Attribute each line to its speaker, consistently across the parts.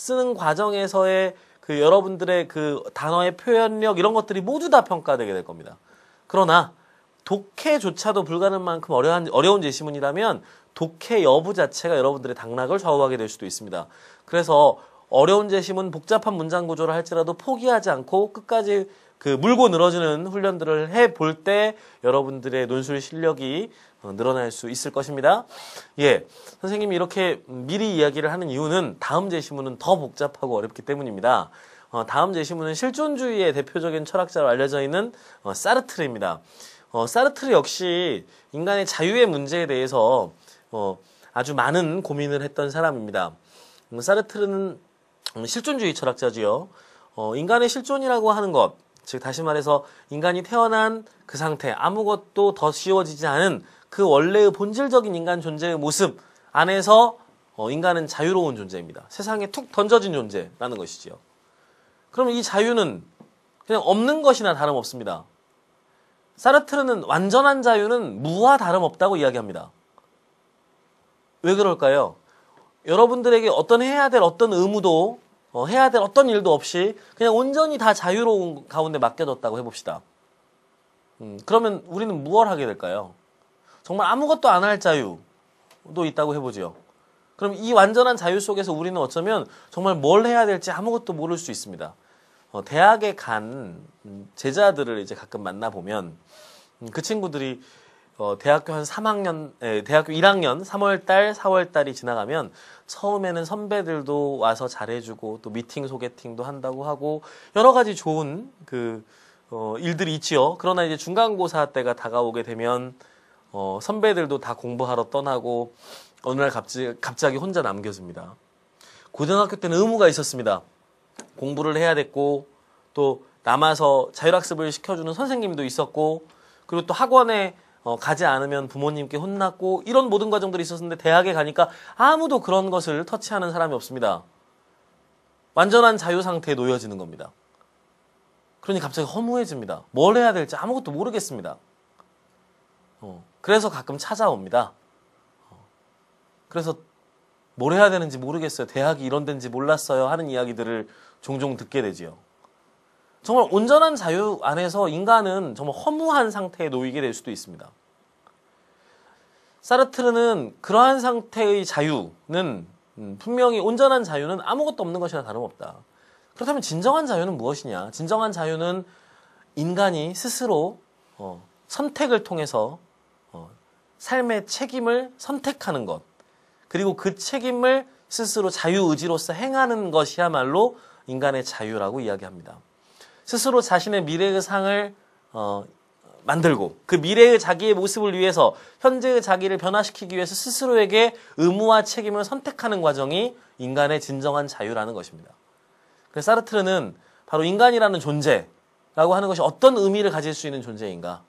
Speaker 1: 쓰는 과정에서의 그 여러분들의 그 단어의 표현력 이런 것들이 모두 다 평가되게 될 겁니다. 그러나 독해조차도 불가능 만큼 어려운, 어려운 예시문이라면 독해 여부 자체가 여러분들의 당락을 좌우하게 될 수도 있습니다. 그래서 어려운 제시문 복잡한 문장 구조를 할지라도 포기하지 않고 끝까지 그 물고 늘어지는 훈련들을 해 볼 때 여러분들의 논술 실력이 어, 늘어날 수 있을 것입니다. 예. 선생님이 이렇게 미리 이야기를 하는 이유는 다음 제시문은 더 복잡하고 어렵기 때문입니다. 어, 다음 제시문은 실존주의의 대표적인 철학자로 알려져 있는 어, 사르트르입니다. 어, 사르트르 역시 인간의 자유의 문제에 대해서 어, 아주 많은 고민을 했던 사람입니다. 음, 사르트르는 음, 실존주의 철학자지요. 어, 인간의 실존이라고 하는 것, 즉 다시 말해서 인간이 태어난 그 상태 아무것도 더쉬워지지 않은 그 원래의 본질적인 인간 존재의 모습 안에서 어, 인간은 자유로운 존재입니다. 세상에 툭 던져진 존재라는 것이지요. 그러면이 자유는 그냥 없는 것이나 다름없습니다. 사르트르는 완전한 자유는 무와 다름없다고 이야기합니다. 왜 그럴까요? 여러분들에게 어떤 해야 될 어떤 의무도 어, 해야 될 어떤 일도 없이 그냥 온전히 다 자유로운 가운데 맡겨졌다고 해봅시다. 음, 그러면 우리는 무얼 하게 될까요? 정말 아무것도 안 할 자유도 있다고 해보지요. 그럼 이 완전한 자유 속에서 우리는 어쩌면 정말 뭘 해야 될지 아무것도 모를 수 있습니다. 어, 대학에 간 제자들을 이제 가끔 만나보면 음, 그 친구들이 어, 대학교 한 3학년, 에, 대학교 1학년 3월달, 4월달이 지나가면 처음에는 선배들도 와서 잘해주고 또 미팅 소개팅도 한다고 하고 여러 가지 좋은 그 어, 일들이 있지요. 그러나 이제 중간고사 때가 다가오게 되면 어, 선배들도 다 공부하러 떠나고 어느 날 갑자기, 갑자기 혼자 남겨집니다. 고등학교 때는 의무가 있었습니다. 공부를 해야 됐고 또 남아서 자율학습을 시켜주는 선생님도 있었고 그리고 또 학원에 어, 가지 않으면 부모님께 혼났고 이런 모든 과정들이 있었는데 대학에 가니까 아무도 그런 것을 터치하는 사람이 없습니다. 완전한 자유 상태에 놓여지는 겁니다. 그러니 갑자기 허무해집니다. 뭘 해야 될지 아무것도 모르겠습니다. 어, 그래서 가끔 찾아옵니다. 어, 그래서 뭘 해야 되는지 모르겠어요. 대학이 이런 데인지 몰랐어요. 하는 이야기들을 종종 듣게 되지요. 정말 온전한 자유 안에서 인간은 정말 허무한 상태에 놓이게 될 수도 있습니다. 사르트르는 그러한 상태의 자유는 음, 분명히 온전한 자유는 아무것도 없는 것이나 다름없다. 그렇다면 진정한 자유는 무엇이냐? 진정한 자유는 인간이 스스로 어, 선택을 통해서 어, 삶의 책임을 선택하는 것 그리고 그 책임을 스스로 자유의지로서 행하는 것이야말로 인간의 자유라고 이야기합니다. 스스로 자신의 미래의 상을 어, 만들고 그 미래의 자기의 모습을 위해서 현재의 자기를 변화시키기 위해서 스스로에게 의무와 책임을 선택하는 과정이 인간의 진정한 자유라는 것입니다. 그래서 사르트르는 바로 인간이라는 존재라고 하는 것이 어떤 의미를 가질 수 있는 존재인가?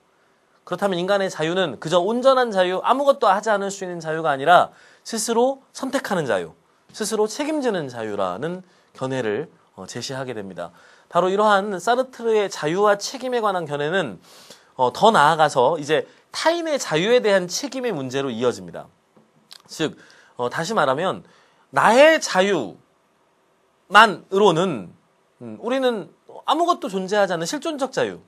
Speaker 1: 그렇다면 인간의 자유는 그저 온전한 자유, 아무것도 하지 않을 수 있는 자유가 아니라 스스로 선택하는 자유, 스스로 책임지는 자유라는 견해를 어, 제시하게 됩니다. 바로 이러한 사르트르의 자유와 책임에 관한 견해는 어, 더 나아가서 이제 타인의 자유에 대한 책임의 문제로 이어집니다. 즉, 어, 다시 말하면 나의 자유만으로는 음, 우리는 아무것도 존재하지 않는 실존적 자유,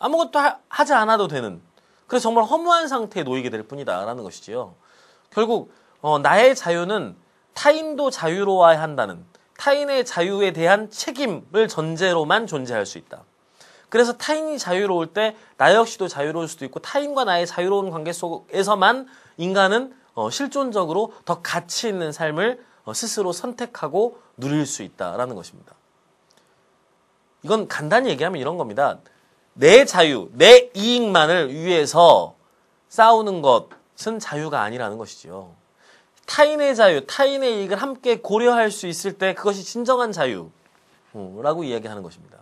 Speaker 1: 아무것도 하, 지 않아도 되는 그래서 정말 허무한 상태에 놓이게 될 뿐이다라는 것이지요. 결국 어, 나의 자유는 타인도 자유로워야 한다는 타인의 자유에 대한 책임을 전제로만 존재할 수 있다. 그래서 타인이 자유로울 때 나 역시도 자유로울 수도 있고 타인과 나의 자유로운 관계 속에서만 인간은 어, 실존적으로 더 가치 있는 삶을 어, 스스로 선택하고 누릴 수 있다라는 것입니다. 이건 간단히 얘기하면 이런 겁니다. 내 자유, 내 이익만을 위해서 싸우는 것은 자유가 아니라는 것이지요. 타인의 자유, 타인의 이익을 함께 고려할 수 있을 때 그것이 진정한 자유라고 어, 이야기하는 것입니다.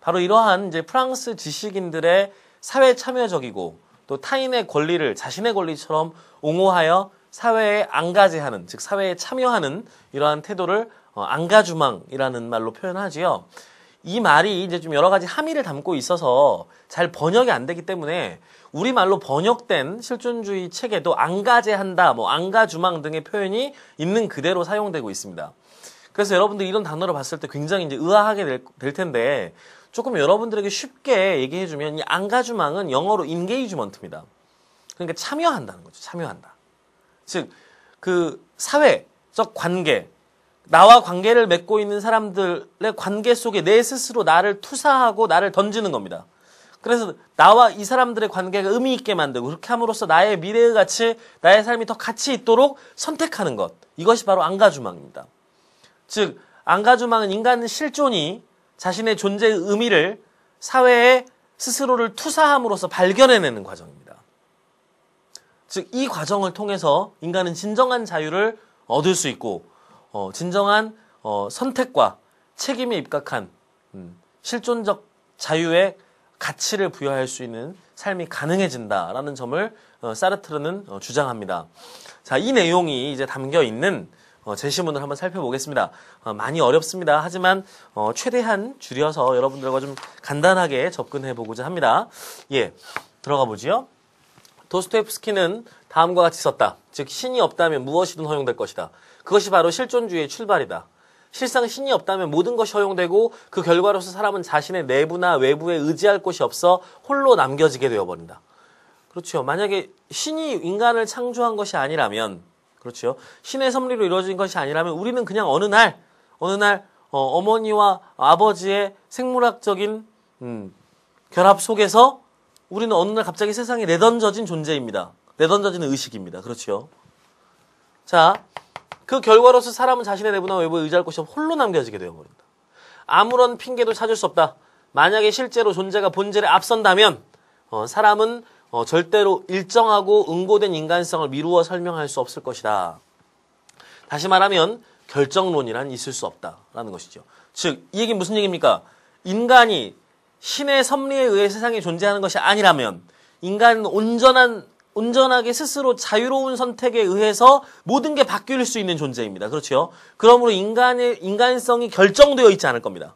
Speaker 1: 바로 이러한 이제 프랑스 지식인들의 사회 참여적이고 또 타인의 권리를 자신의 권리처럼 옹호하여 사회에 안가지하는 즉 사회에 참여하는 이러한 태도를 어, 안가주망이라는 말로 표현하지요. 이 말이 이제 좀 여러 가지 함의를 담고 있어서 잘 번역이 안 되기 때문에 우리말로 번역된 실존주의 책에도 안가제한다, 뭐 안가주망 등의 표현이 있는 그대로 사용되고 있습니다. 그래서 여러분들이 런 단어를 봤을 때 굉장히 이제 의아하게 될, 될 텐데 조금 여러분들에게 쉽게 얘기해주면 이 안가주망은 영어로 n g 인게이지먼트입니다. 그러니까 참여한다는 거죠. 참여한다. 즉, 그 사회적 관계, 나와 관계를 맺고 있는 사람들의 관계 속에 내 스스로 나를 투사하고 나를 던지는 겁니다. 그래서 나와 이 사람들의 관계가 의미 있게 만들고 그렇게 함으로써 나의 미래의 가치, 나의 삶이 더 가치 있도록 선택하는 것. 이것이 바로 안가주망입니다. 즉, 안가주망은 인간 실존이 자신의 존재의 의미를 사회에 스스로를 투사함으로써 발견해내는 과정입니다. 즉, 이 과정을 통해서 인간은 진정한 자유를 얻을 수 있고 어, 진정한 어, 선택과 책임에 입각한 음, 실존적 자유의 가치를 부여할 수 있는 삶이 가능해진다라는 점을 어, 사르트르는 어, 주장합니다. 자, 이 내용이 이제 담겨 있는 어, 제시문을 한번 살펴보겠습니다. 어, 많이 어렵습니다. 하지만 어, 최대한 줄여서 여러분들과 좀 간단하게 접근해 보고자 합니다. 예, 들어가 보지요. 도스토옙스키는 다음과 같이 썼다. 즉 신이 없다면 무엇이든 허용될 것이다. 그것이 바로 실존주의의 출발이다. 실상 신이 없다면 모든 것이 허용되고 그 결과로서 사람은 자신의 내부나 외부에 의지할 곳이 없어 홀로 남겨지게 되어버린다. 그렇죠. 만약에 신이 인간을 창조한 것이 아니라면 그렇죠. 신의 섭리로 이루어진 것이 아니라면 우리는 그냥 어느 날 어느 날 어, 머니와 아버지의 생물학적인 음, 결합 속에서 우리는 어느 날 갑자기 세상에 내던져진 존재입니다. 내던져진 의식입니다. 그렇죠? 자, 그 결과로서 사람은 자신의 내부나 외부에 의지할 것이 홀로 남겨지게 되어버린다. 아무런 핑계도 찾을 수 없다. 만약에 실제로 존재가 본질에 앞선다면 어, 사람은 어, 절대로 일정하고 응고된 인간성을 미루어 설명할 수 없을 것이다. 다시 말하면 결정론이란 있을 수 없다라는 것이죠. 즉, 이 얘기는 무슨 얘기입니까? 인간이 신의 섭리에 의해 세상에 존재하는 것이 아니라면 인간은 온전한 온전하게 스스로 자유로운 선택에 의해서 모든 게 바뀔 수 있는 존재입니다. 그렇죠? 그러므로 인간의 인간성이 결정되어 있지 않을 겁니다.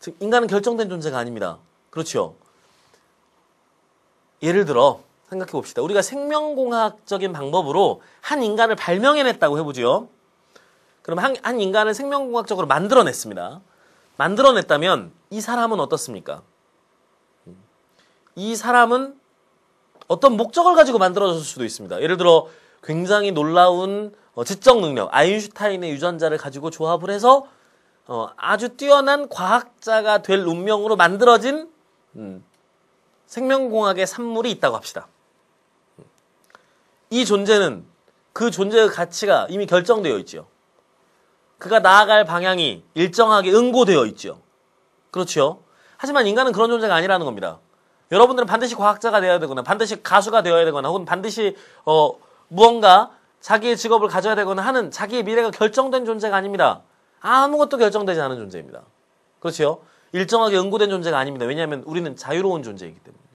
Speaker 1: 즉 인간은 결정된 존재가 아닙니다. 그렇죠? 예를 들어 생각해 봅시다. 우리가 생명공학적인 방법으로 한 인간을 발명해냈다고 해보지요. 그럼 한, 한 인간을 생명공학적으로 만들어냈습니다. 만들어냈다면 이 사람은 어떻습니까? 이 사람은 어떤 목적을 가지고 만들어졌을 수도 있습니다. 예를 들어 굉장히 놀라운 어, 지적 능력, 아인슈타인의 유전자를 가지고 조합을 해서 어, 아주 뛰어난 과학자가 될 운명으로 만들어진 음, 생명공학의 산물이 있다고 합시다. 이 존재는 그 존재의 가치가 이미 결정되어 있지요. 그가 나아갈 방향이 일정하게 응고되어 있지요. 그렇죠 하지만 인간은 그런 존재가 아니라는 겁니다. 여러분들은 반드시 과학자가 되어야 되거나 반드시 가수가 되어야 되거나 혹은 반드시 어, 무언가 자기의 직업을 가져야 되거나 하는 자기의 미래가 결정된 존재가 아닙니다. 아무것도 결정되지 않은 존재입니다. 그렇지요. 일정하게 응고된 존재가 아닙니다. 왜냐하면 우리는 자유로운 존재이기 때문에.